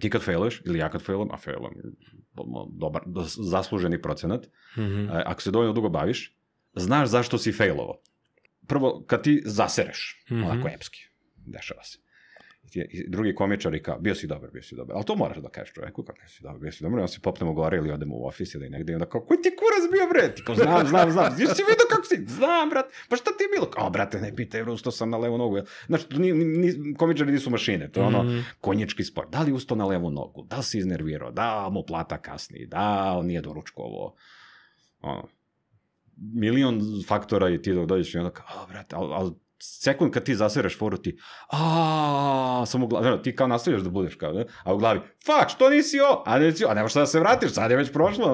ти кад фейлеш или ја кад фейлам, а фейлам добар, да заслужени проценат, mm -hmm. ако се доволно дуго бавиш, знаеш зашто си фейлово. Прво, кад ти засереш, mm -hmm. онако епски, дешава се. Drugi komičar i kao, bio si dobar, bio si dobar. Ali to moraš da kažeš čovjeku, kako bio si dobar, bio si dobar. I onda se popnemo gore ili odemo u ofis ili negdje. I onda kao, koji ti kurac bio, bre? znam, znam, znam. Jesi vidio kako si? Znam, brat. Pa šta ti je bilo? Kao, brate, ne pitaj, sam na levu nogu. Znači, ni, ni, komičari nisu mašine. To je ono, mhm. konjički sport. Da li ustao na levu nogu? Da li si iznervirao? Da mu plata kasni? Da, on nije doručkovo? Ono, milion faktora i ti dođeš i onda kao, brate, ali, al, sekund kad ti zasereš foru a samo glavi, ti kao nastavljaš da budeš kao, a u glavi, fuck, što nisi o, a ne, a da se vratiš, sad je već prošlo.